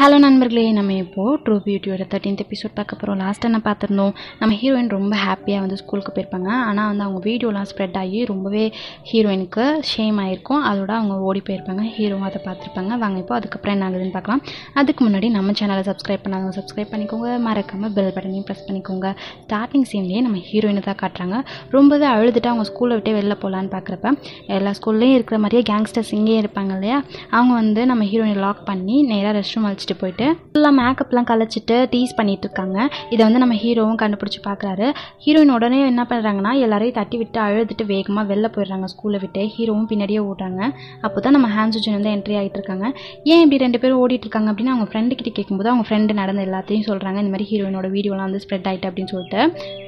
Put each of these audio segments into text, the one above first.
hello நண்பர்களே நம்ம இப்போது ட்ரூ பியூட்டியோட தேர்ட்டீன்த் எபிசோட் பார்க்க போகிறோம் லாஸ்ட்டாக நான் பார்த்துருந்தோம் நம்ம ஹீரோயின் ரொம்ப ஹாப்பியாக வந்து ஸ்கூலுக்கு போயிருப்பாங்க ஆனால் வந்து அவங்க வீடியோலாம் ஸ்ப்ரெட் ஆகி ரொம்பவே ஹீரோயினுக்கு ஷேம் ஆகிருக்கும் அதோட அவங்க ஓடி போயிருப்பாங்க ஹீரோவும் அதை பார்த்துருப்பாங்க வாங்க இப்போ அதுக்கப்புறம் என்ன ஆகுதுன்னு பார்க்கலாம் அதுக்கு முன்னாடி நம்ம சேனலை சப்ஸ்கிரைப் பண்ணாதவங்க சப்ஸ்கிரைப் பண்ணிக்கோங்க மறக்காமல் பெல் பட்டனையும் ப்ரெஸ் பண்ணிக்கோங்க ஸ்டார்டிங் சீன்லேயே நம்ம ஹீரோயினை தான் காட்டுறாங்க ரொம்பவே அழுதுட்டு அவங்க ஸ்கூலை விட்டே வெளில போகலான்னு பார்க்குறப்ப எல்லா ஸ்கூல்லேயும் இருக்கிற மாதிரியே கேங்ஸ்டர்ஸ் இங்கேயே இருப்பாங்க இல்லையா அவங்க வந்து நம்ம ஹீரோயினை லாக் பண்ணி நேராக ரெஸ்ட் ரூம் அழிச்சு வச்சுட்டு போயிட்டு ஃபுல்லாக மேக்கப்லாம் கலைச்சிட்டு டீஸ் பண்ணிட்டு இருக்காங்க இதை வந்து நம்ம ஹீரோவும் கண்டுபிடிச்சி பார்க்குறாரு ஹீரோயின் உடனே என்ன பண்ணுறாங்கன்னா எல்லாரையும் தட்டி விட்டு அழுதுட்டு வேகமாக வெளில போயிடுறாங்க ஸ்கூலை விட்டு ஹீரோவும் பின்னாடியே ஓடுறாங்க அப்போ தான் நம்ம ஹேண்ட் சுஜன் வந்து என்ட்ரி ஆகிட்டு இருக்காங்க ஏன் இப்படி ரெண்டு பேரும் ஓடிட்டுருக்காங்க அப்படின்னு அவங்க ஃப்ரெண்டு கிட்டே கேட்கும்போது அவங்க ஃப்ரெண்டு நடந்த எல்லாத்தையும் சொல்கிறாங்க இந்த மாதிரி ஹீரோயினோட வீடியோலாம் வந்து ஸ்ப்ரெட் ஆகிட்டு அப்படின்னு சொல்லிட்டு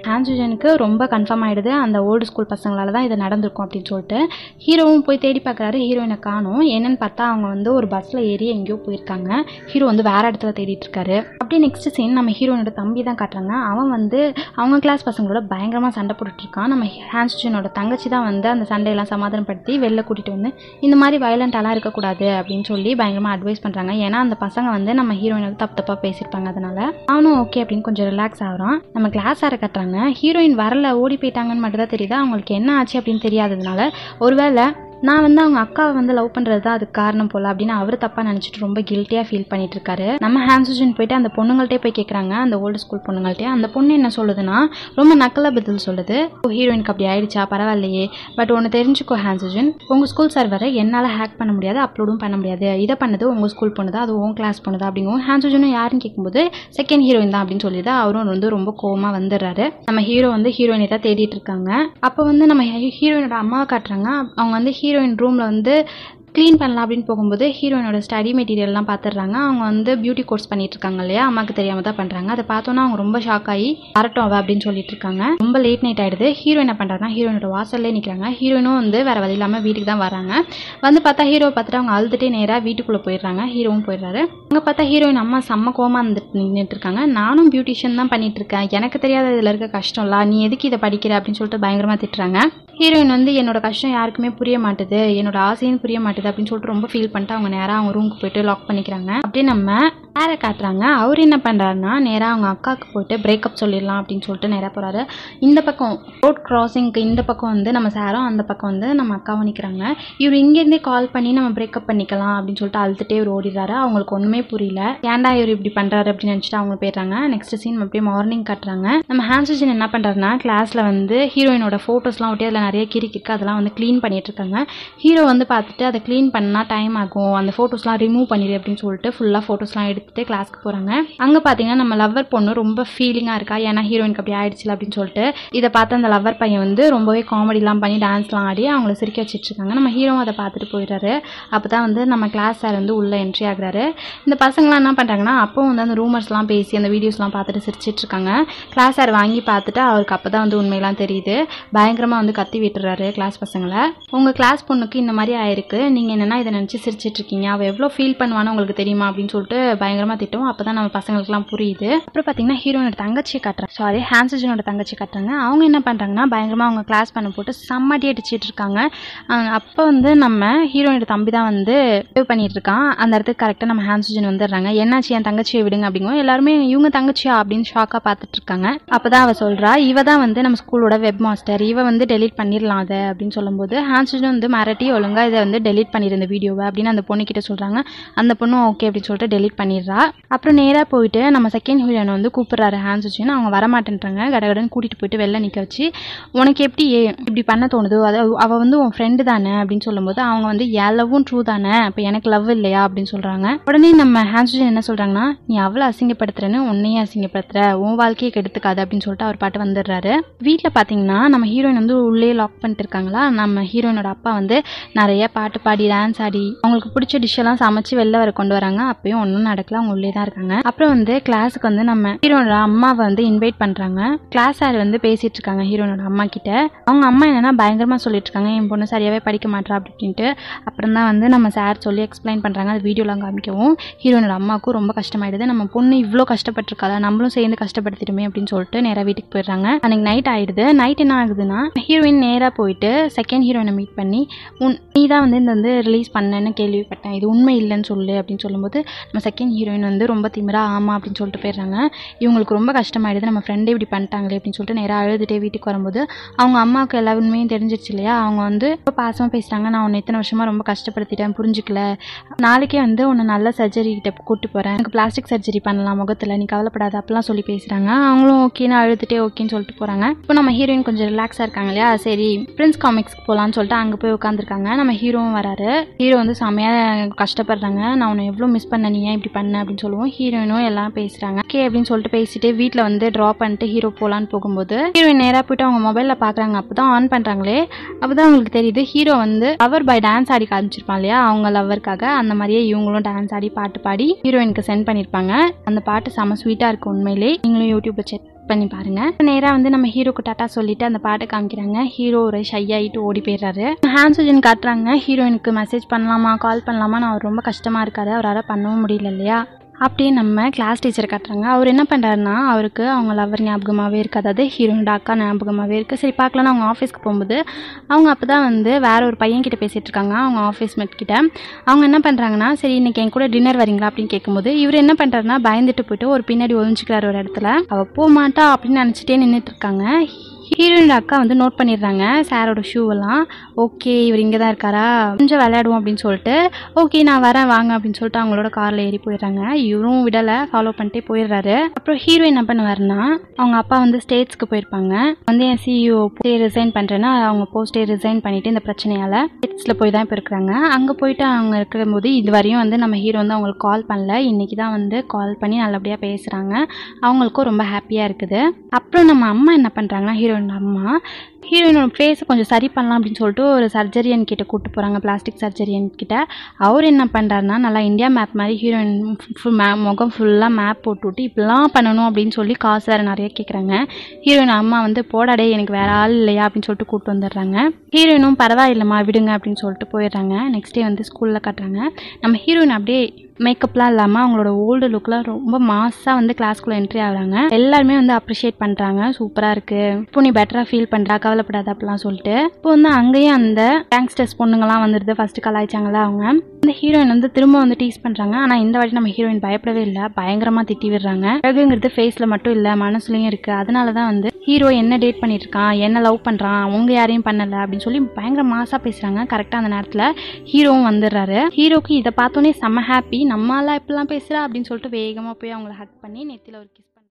ஹேண்ட் சுஜனுக்கு ரொம்ப கன்ஃபார்ம் ஆகிடுது அந்த ஓல்டு ஸ்கூல் பசங்களால் தான் இது நடந்திருக்கும் அப்படின்னு சொல்லிட்டு ஹீரோவும் போய் தேடி பார்க்குறாரு ஹீரோயினை காணும் என்னன்னு பார்த்தா அவங்க வந்து ஒரு பஸ்ஸில் ஏறி எங்கேயோ போயிருக்காங்க ஹீரோ வந்து வேறு இடத்துல தேடிட்டு இருக்காரு அப்படியே நெக்ஸ்ட் சீன் நம்ம ஹீரோயினோட தம்பி தான் காட்டுறாங்க அவன் வந்து அவங்க கிளாஸ் பசங்களோட பயங்கரமாக சண்டை இருக்கான் நம்ம ஹேண்ட்ஸ்டூனோட தங்கச்சி தான் வந்து அந்த சண்டையெல்லாம் சமாதானப்படுத்தி வெளில கூட்டிகிட்டு வந்து இந்த மாதிரி வயலண்டாலாம் இருக்கக்கூடாது அப்படின்னு சொல்லி பயங்கரமாக அட்வைஸ் பண்ணுறாங்க ஏன்னா அந்த பசங்க வந்து நம்ம ஹீரோயினோட தப்பு தப்பாக பேசியிருப்பாங்க அதனால அவனும் ஓகே அப்படின்னு கொஞ்சம் ரிலாக்ஸ் ஆகிறான் நம்ம கிளாஸ் ஆர கட்டுறாங்க ஹீரோயின் வரல ஓடி போயிட்டாங்கன்னு மட்டும் தான் தெரியுது அவங்களுக்கு என்ன ஆச்சு அப்படின்னு தெரியாததுனால ஒருவேளை நான் வந்து அவங்க அக்காவை வந்து லவ் பண்ணுறது தான் அதுக்கு காரணம் போல் அப்படின்னு அவர் தப்பாக நினச்சிட்டு ரொம்ப கில்ட்டியாக ஃபீல் பண்ணிட்டு இருக்காரு நம்ம ஹான்சுஜன் போயிட்டு அந்த பொண்ணுங்கள்ட்டே போய் கேட்குறாங்க அந்த ஓல்டு ஸ்கூல் பொண்ணுங்கள்ட்டே அந்த பொண்ணு என்ன சொல்லுதுன்னா ரொம்ப நக்கல பதில் சொல்லுது ஹீரோயினுக்கு அப்படி ஆயிடுச்சா பரவாயில்லையே பட் ஒன்று தெரிஞ்சுக்கோ ஹான்சுஜன் உங்கள் ஸ்கூல் சர்வரை என்னால் ஹேக் பண்ண முடியாது அப்லோடும் பண்ண முடியாது இதை பண்ணது உங்கள் ஸ்கூல் பொண்ணு தான் அது உன் கிளாஸ் பொண்ணுதா அப்படிங்கும் ஹான்சுஜனும் யாருன்னு கேட்கும்போது செகண்ட் ஹீரோயின் தான் அப்படின்னு சொல்லி தான் அவரும் வந்து ரொம்ப கோவமாக வந்துடுறாரு நம்ம ஹீரோ வந்து ஹீரோயினை தான் தேடிட்டு இருக்காங்க அப்போ வந்து நம்ம ஹீரோயினோட அம்மாவை காட்டுறாங்க அவங்க வந்து ஹீரோ ஹீரோயின் ரூமில் வந்து க்ளீன் பண்ணலாம் அப்படின்னு போகும்போது ஹீரோயினோட ஸ்டடி மெட்டீரியல்லாம் பார்த்துடுறாங்க அவங்க வந்து பியூட்டி கோர்ஸ் பண்ணிட்டுருக்காங்க இல்லையா அம்மாவுக்கு தெரியாமல் தான் பண்ணுறாங்க அதை பார்த்தோன்னா அவங்க ரொம்ப ஷாக் ஆகி வரட்டும் அவ அப்படின்னு சொல்லிட்டு இருக்காங்க ரொம்ப லேட் நைட் ஆகிடுது ஹீரோ என்ன பண்ணுறாங்க ஹீரோயினோட வாசல்லே நிற்கிறாங்க ஹீரோயினும் வந்து வேறு வழி இல்லாமல் வீட்டுக்கு தான் வராங்க வந்து பார்த்தா ஹீரோவை பார்த்துட்டு அவங்க அழுதுட்டே நேராக வீட்டுக்குள்ளே போயிடுறாங்க ஹீரோவும் போயிடுறாரு அங்கே பார்த்தா ஹீரோயின் அம்மா செம்ம கோமா இருந்துட்டு நின்றுட்டு இருக்காங்க நானும் பியூட்டிஷியன் தான் பண்ணிட்டு இருக்கேன் எனக்கு தெரியாத இதில் இருக்க கஷ்டம்லாம் நீ எதுக்கு இதை படிக்கிற அப்படின்னு சொல்லிட்டு பயங்கரமாக திட்டுறாங்க ஹீரோயின் வந்து என்னோடய கஷ்டம் யாருக்குமே புரிய மாட்டுது என்னோடய ஆசையும் புரிய மாட்டுது அப்படின்னு சொல்லிட்டு ரொம்ப ஃபீல் பண்ணிட்டு அவங்க நேராக அவங்க ரூமுக்கு போய்ட்டு லாக் பண்ணிக்கிறாங்க அப்படியே நம்ம சாரை காட்டுறாங்க அவர் என்ன பண்ணுறாருன்னா நேராக அவங்க அக்காவுக்கு போயிட்டு பிரேக்கப் சொல்லிடலாம் அப்படின்னு சொல்லிட்டு நேராக போகிறாரு இந்த பக்கம் ரோட் கிராசிங்க்கு இந்த பக்கம் வந்து நம்ம சாரும் அந்த பக்கம் வந்து நம்ம அக்காவும் நிற்கிறாங்க இவர் இங்கேருந்தே கால் பண்ணி நம்ம பிரேக்கப் பண்ணிக்கலாம் அப்படின்னு சொல்லிட்டு அழுத்துட்டே இவர் ஓடிடுறாரு அவங்களுக்கு ஒன்றுமே புரியல ஏன்டா இவர் இப்படி பண்ணுறாரு அப்படின்னு நினச்சிட்டு அவங்க போயிடுறாங்க நெக்ஸ்ட் சீன் அப்படியே மார்னிங் காட்டுறாங்க நம்ம ஹான்சஜன் என்ன பண்ணுறாருன்னா கிளாஸில் வந்து ஹீரோயினோட ஃபோட்டோஸ்லாம் ஒட்டி அதில் நிறைய கிரிக்கு இருக்குது அதெல்லாம் வந்து க்ளீன் இருக்காங்க ஹீரோ வந்து பார்த்துட்டு அதை க்ளீன் பண்ணால் டைம் ஆகும் அந்த ஃபோட்டோஸ்லாம் ரிமூவ் பண்ணிடு அப்படின்னு சொல்லிட்டு ஃபுல்லாக ஃபோட்டோஸ்லாம் எடுத்து எடுத்துட்டு கிளாஸ்க்கு போகிறாங்க அங்கே பார்த்தீங்கன்னா நம்ம லவ்வர் பொண்ணு ரொம்ப ஃபீலிங்காக இருக்கா ஏன்னா ஹீரோயின் அப்படி ஆயிடுச்சு அப்படின்னு சொல்லிட்டு இதை பார்த்து அந்த லவ்வர் பையன் வந்து ரொம்பவே காமெடிலாம் பண்ணி டான்ஸ்லாம் ஆடி அவங்கள சிரிக்க வச்சுட்ருக்காங்க நம்ம ஹீரோவும் அதை பார்த்துட்டு போயிடுறாரு அப்போ தான் வந்து நம்ம கிளாஸ் சார் வந்து உள்ளே என்ட்ரி ஆகுறாரு இந்த பசங்களாம் என்ன பண்ணுறாங்கன்னா அப்போ வந்து அந்த ரூமர்ஸ்லாம் பேசி அந்த வீடியோஸ்லாம் பார்த்துட்டு சிரிச்சிட்ருக்காங்க கிளாஸ் சார் வாங்கி பார்த்துட்டு அவருக்கு அப்போ தான் வந்து உண்மையெல்லாம் தெரியுது பயங்கரமாக வந்து கத்தி விட்டுறாரு கிளாஸ் பசங்களை உங்கள் கிளாஸ் பொண்ணுக்கு இந்த மாதிரி ஆயிருக்கு நீங்கள் என்னென்னா இதை நினச்சி சிரிச்சிட்ருக்கீங்க அவள் எவ்வளோ ஃபீல் பண்ணுவான்னு உங்களுக்கு தெரியுமா அப்படின்னு சொல்லிட்டு பயங்கரமாக திட்டும் அப்போ தான் நம்ம பசங்களுக்குலாம் புரியுது அப்புறம் பார்த்தீங்கன்னா ஹீரோனோட தங்கச்சியை சோ சாரி ஹான்சஜனோட தங்கச்சி கட்டுறாங்க அவங்க என்ன பண்ணுறாங்கன்னா பயங்கரமாக அவங்க கிளாஸ் பண்ண போட்டு செம்மடி அடிச்சிட்டு இருக்காங்க அப்போ வந்து நம்ம ஹீரோனோட தம்பி தான் வந்து சேவ் பண்ணிட்டு இருக்கான் அந்த இடத்துக்கு கரெக்டாக நம்ம ஹான்சஜன் வந்துடுறாங்க என்னாச்சு என் தங்கச்சியை விடுங்க அப்படிங்கும் எல்லாருமே இவங்க தங்கச்சியா அப்படின்னு ஷாக்காக பாத்துட்டு இருக்காங்க அப்போ தான் அவள் சொல்கிறா இவ தான் வந்து நம்ம ஸ்கூலோட வெப் மாஸ்டர் இவ வந்து டெலிட் பண்ணிடலாம் அதை அப்படின்னு சொல்லும்போது ஹான்சஜன் வந்து மிரட்டி ஒழுங்காக இதை வந்து டெலிட் பண்ணிருந்த இந்த வீடியோவை அப்படின்னு அந்த பொண்ணு கிட்ட சொல்கிறாங்க அந்த பொண்ணும் ஓகே அப்படின்னு சொல்லிட்டு டெலிட் பண்ணிடுறாங்க பண்ணிடுறா அப்புறம் நேராக போயிட்டு நம்ம செகண்ட் ஹீரோயினை வந்து கூப்பிட்றாரு ஹேண்ட்ஸ் வச்சுன்னு அவங்க வரமாட்டேன்றாங்க கடகடன்னு கூட்டிகிட்டு போயிட்டு வெளில நிற்க வச்சு உனக்கு எப்படி ஏ இப்படி பண்ண தோணுது அது அவள் வந்து உன் ஃப்ரெண்டு தானே அப்படின்னு சொல்லும்போது அவங்க வந்து எல்லவும் லவ்வும் ட்ரூ தானே இப்போ எனக்கு லவ் இல்லையா அப்படின்னு சொல்கிறாங்க உடனே நம்ம ஹேண்ட்ஸ் என்ன சொல்கிறாங்கன்னா நீ அவ்வளோ அசிங்கப்படுத்துறேன்னு உன்னையே அசிங்கப்படுத்துற உன் வாழ்க்கையை கெடுத்துக்காது அப்படின்னு சொல்லிட்டு அவர் பாட்டு வந்துடுறாரு வீட்டில் பார்த்தீங்கன்னா நம்ம ஹீரோயின் வந்து உள்ளே லாக் பண்ணிட்டு இருக்காங்களா நம்ம ஹீரோயினோட அப்பா வந்து நிறைய பாட்டு பாடி டான்ஸ் ஆடி அவங்களுக்கு பிடிச்ச டிஷ்ஷெல்லாம் சமைச்சு வெளில வர கொண்டு வராங்க அப்பயும் ஒன்றும் நடக்கல கிளாஸ்க்குலாம் அவங்க உள்ளே தான் இருக்காங்க அப்புறம் வந்து கிளாஸுக்கு வந்து நம்ம ஹீரோனோட அம்மாவை வந்து இன்வைட் பண்ணுறாங்க கிளாஸ் சார் வந்து பேசிட்டு இருக்காங்க ஹீரோனோட அம்மா கிட்ட அவங்க அம்மா என்னன்னா பயங்கரமாக சொல்லிட்டு இருக்காங்க என் பொண்ணு சரியாகவே படிக்க மாட்டா அப்படின்ட்டு அப்புறம் தான் வந்து நம்ம சார் சொல்லி எக்ஸ்பிளைன் பண்ணுறாங்க அது வீடியோலாம் காமிக்கவும் ஹீரோனோட அம்மாவுக்கும் ரொம்ப கஷ்டமாயிடுது நம்ம பொண்ணு இவ்வளோ கஷ்டப்பட்டுருக்காளா நம்மளும் சேர்ந்து கஷ்டப்படுத்திடுமே அப்படின்னு சொல்லிட்டு நேராக வீட்டுக்கு போயிடுறாங்க அன்னைக்கு நைட் ஆயிடுது நைட் என்ன ஆகுதுன்னா ஹீரோயின் நேராக போயிட்டு செகண்ட் ஹீரோயினை மீட் பண்ணி உன் நீ தான் வந்து இந்த வந்து ரிலீஸ் பண்ணேன்னு கேள்விப்பட்டேன் இது உண்மை இல்லைன்னு சொல்லு அப்படின்னு சொல்லும்போது நம்ம செகண்ட் ஹீரோயின் வந்து ரொம்ப திமிரா ஆமாம் அப்படின்னு சொல்லிட்டு போயிடுறாங்க இவங்களுக்கு ரொம்ப கஷ்டமாயிடுது நம்ம ஃப்ரெண்டே இப்படி பண்ணிட்டாங்களே அப்படின்னு சொல்லிட்டு நேராக எழுதுகிட்டே வீட்டுக்கு வரும்போது அவங்க அம்மாவுக்கு எல்லாருமே தெரிஞ்சிருச்சு இல்லையா அவங்க வந்து ரொம்ப பாசமாக பேசுகிறாங்க நான் உன்னை இத்தனை வருஷமாக ரொம்ப கஷ்டப்படுத்திட்டேன் புரிஞ்சுக்கல நாளைக்கே வந்து உன்னை நல்ல சர்ஜரி கிட்ட கூட்டு போகிறேன் எனக்கு பிளாஸ்டிக் சர்ஜரி பண்ணலாம் முகத்தில் நீ கவலைப்படாத அப்படிலாம் சொல்லி பேசுகிறாங்க அவங்களும் ஓகேன்னு அழுதுட்டே ஓகேன்னு சொல்லிட்டு போகிறாங்க இப்போ நம்ம ஹீரோயின் கொஞ்சம் ரிலாக்ஸாக இருக்காங்க இல்லையா சரி பிரின்ஸ் காமிக்ஸ்க்கு போகலான்னு சொல்லிட்டு அங்கே போய் உட்காந்துருக்காங்க நம்ம ஹீரோவும் வராரு ஹீரோ வந்து செமையாக கஷ்டப்படுறாங்க நான் உன்னை எவ்வளோ மிஸ் பண்ண நீ ஏன் இப்படி பண்ண பொண்ணு அப்படின்னு சொல்லுவோம் ஹீரோயினும் எல்லாம் பேசுகிறாங்க கே அப்படின்னு சொல்லிட்டு பேசிட்டு வீட்டில் வந்து ட்ராப் பண்ணிட்டு ஹீரோ போகலான்னு போகும்போது ஹீரோயின் நேராக போயிட்டு அவங்க மொபைல்ல பாக்குறாங்க அப்போ தான் ஆன் பண்ணுறாங்களே அப்பதான் அவங்களுக்கு தெரியுது ஹீரோ வந்து லவர் பாய் டான்ஸ் ஆடி காமிச்சிருப்பான் இல்லையா அவங்க லவருக்காக அந்த மாதிரியே இவங்களும் டான்ஸ் ஆடி பாட்டு பாடி ஹீரோயினுக்கு சென்ட் பண்ணியிருப்பாங்க அந்த பாட்டு செம ஸ்வீட்டாக இருக்கு உண்மையிலே நீங்களும் யூடியூப்பில் செக் பண்ணி பாருங்கள் நேராக வந்து நம்ம ஹீரோக்கு டாட்டா சொல்லிட்டு அந்த பாட்டை காமிக்கிறாங்க ஹீரோ ஒரு ஷை ஆகிட்டு ஓடி போயிடுறாரு ஹேண்ட்ஸோஜன் காட்டுறாங்க ஹீரோயினுக்கு மெசேஜ் பண்ணலாமா கால் பண்ணலாமா நான் அவர் ரொம்ப கஷ்டமாக இருக்காரு அவரால் பண்ணவும் முடியல இல்லையா அப்படியே நம்ம கிளாஸ் டீச்சர் காட்டுறாங்க அவர் என்ன பண்ணுறாருன்னா அவருக்கு அவங்க லவர் ஞாபகமாகவே இருக்குது அதாவது ஹீரோயின் அக்கா ஞாபகமாகவே இருக்குது சரி பார்க்கலன்னா அவங்க ஆஃபீஸ்க்கு போகும்போது அவங்க அப்போ தான் வந்து வேறு ஒரு பையன் கிட்டே பேசிகிட்டு இருக்காங்க அவங்க ஆஃபீஸ் மேட் கிட்ட அவங்க என்ன பண்ணுறாங்கன்னா சரி இன்றைக்கி என் கூட டின்னர் வரீங்களா அப்படின்னு கேட்கும்போது இவர் என்ன பண்ணுறாருன்னா பயந்துட்டு போயிட்டு ஒரு பின்னாடி ஒழிஞ்சிக்கிறார் ஒரு இடத்துல அவள் போக மாட்டா அப்படின்னு நினச்சிட்டே நின்றுட்டு இருக்காங்க ஹீரோயின் அக்கா வந்து நோட் பண்ணிடுறாங்க சாரோட ஷூவெல்லாம் ஓகே இவர் இங்கே தான் இருக்காரா கொஞ்சம் விளையாடுவோம் அப்படின்னு சொல்லிட்டு ஓகே நான் வரேன் வாங்க அப்படின்னு சொல்லிட்டு அவங்களோட காரில் ஏறி போயிடுறாங்க இவரும் விடலை ஃபாலோ பண்ணிட்டே போயிடுறாரு அப்புறம் ஹீரோயின் என்ன பண்ணுவாருன்னா அவங்க அப்பா வந்து ஸ்டேட்ஸ்க்கு போயிருப்பாங்க வந்து என் சிஇஓ e போய் ரிசைன் பண்ணுறேன்னா அவங்க போஸ்டே ரிசைன் பண்ணிவிட்டு இந்த பிரச்சனையால் ஸ்டேட்ஸில் போய் தான் இப்போ இருக்கிறாங்க அங்கே போயிட்டு அவங்க இருக்கிற போது இது வரையும் வந்து நம்ம ஹீரோ வந்து அவங்களுக்கு கால் பண்ணல இன்றைக்கி தான் வந்து கால் பண்ணி நல்லபடியாக பேசுகிறாங்க அவங்களுக்கும் ரொம்ப ஹாப்பியாக இருக்குது அப்புறம் நம்ம அம்மா என்ன பண்ணுறாங்கன்னா ஹீரோ ஹீரோயினோட அம்மா ஹீரோயினோட ஃபேஸை கொஞ்சம் சரி பண்ணலாம் அப்படின்னு சொல்லிட்டு ஒரு சர்ஜரியன் கிட்ட கூப்பிட்டு போகிறாங்க பிளாஸ்டிக் சர்ஜரியன் கிட்ட அவர் என்ன பண்ணுறாருனா நல்லா இந்தியா மேப் மாதிரி ஹீரோயின் ஃபுல் மே முகம் ஃபுல்லாக மேப் போட்டு விட்டு இப்படிலாம் பண்ணணும் அப்படின்னு சொல்லி காசு வேறு நிறைய கேட்குறாங்க ஹீரோயின் அம்மா வந்து போடாடே எனக்கு வேறு ஆள் இல்லையா அப்படின்னு சொல்லிட்டு கூப்பிட்டு வந்துடுறாங்க ஹீரோயினும் பரவாயில்லம்மா விடுங்க அப்படின்னு சொல்லிட்டு போயிடுறாங்க நெக்ஸ்ட் டே வந்து ஸ்கூலில் கட்டுறாங்க நம்ம ஹீரோயின் அப்படியே மேக்கப்லாம் இல்லாமல் அவங்களோட ஓல்டு லுக்கெலாம் ரொம்ப மாஸாக வந்து கிளாஸ்க்குள்ளே என்ட்ரி ஆகிறாங்க எல்லாருமே வந்து அப்ரிஷியேட் பண்ணுறாங்க சூப்பராக இருக்குது இப்போ நீ பெட்டராக ஃபீல் பண்ணுறா கவலைப்படாத அப்படிலாம் சொல்லிட்டு இப்போ வந்து அங்கேயும் அந்த கேங்ஸ்டர்ஸ் பொண்ணுங்கலாம் வந்துடுது ஃபஸ்ட்டு கலாய்ச்சாங்கள அவங்க இந்த ஹீரோயின் வந்து திரும்ப வந்து டீஸ் பண்ணுறாங்க ஆனால் இந்த வாட்டி நம்ம ஹீரோயின் பயப்படவே இல்லை பயங்கரமாக திட்டி விடுறாங்க பிறகுங்கிறது ஃபேஸில் மட்டும் இல்லை மனசுலையும் இருக்குது அதனால தான் வந்து ஹீரோ என்ன டேட் பண்ணியிருக்கான் என்ன லவ் பண்ணுறான் அவங்க யாரையும் பண்ணலை அப்படின்னு சொல்லி பயங்கர மாசாக பேசுகிறாங்க கரெக்டாக அந்த நேரத்தில் ஹீரோவும் வந்துடுறாரு ஹீரோக்கு இதை பார்த்தோன்னே செம்ம ஹாப்பி நம்மளால் இப்படிலாம் பேசுகிறா அப்படின்னு சொல்லிட்டு வேகமாக போய் அவங்கள ஹக் பண்ணி நெத்தியில் ஒரு கிஸ்